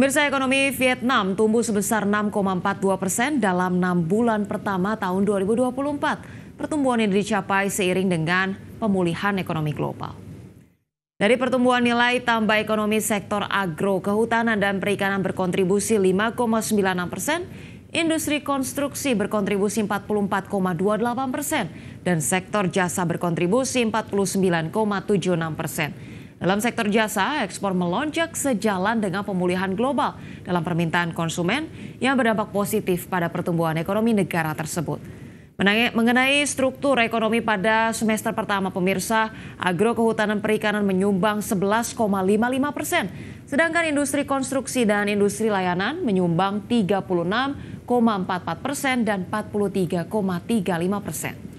Pemirsa ekonomi Vietnam tumbuh sebesar 6,42 persen dalam 6 bulan pertama tahun 2024. Pertumbuhan ini dicapai seiring dengan pemulihan ekonomi global. Dari pertumbuhan nilai tambah ekonomi sektor agro, kehutanan dan perikanan berkontribusi 5,96 persen, industri konstruksi berkontribusi 44,28 persen, dan sektor jasa berkontribusi 49,76 persen. Dalam sektor jasa, ekspor melonjak sejalan dengan pemulihan global dalam permintaan konsumen yang berdampak positif pada pertumbuhan ekonomi negara tersebut. Mengenai struktur ekonomi pada semester pertama pemirsa, agro kehutanan perikanan menyumbang 11,55 persen, sedangkan industri konstruksi dan industri layanan menyumbang 36,44 persen dan 43,35 persen.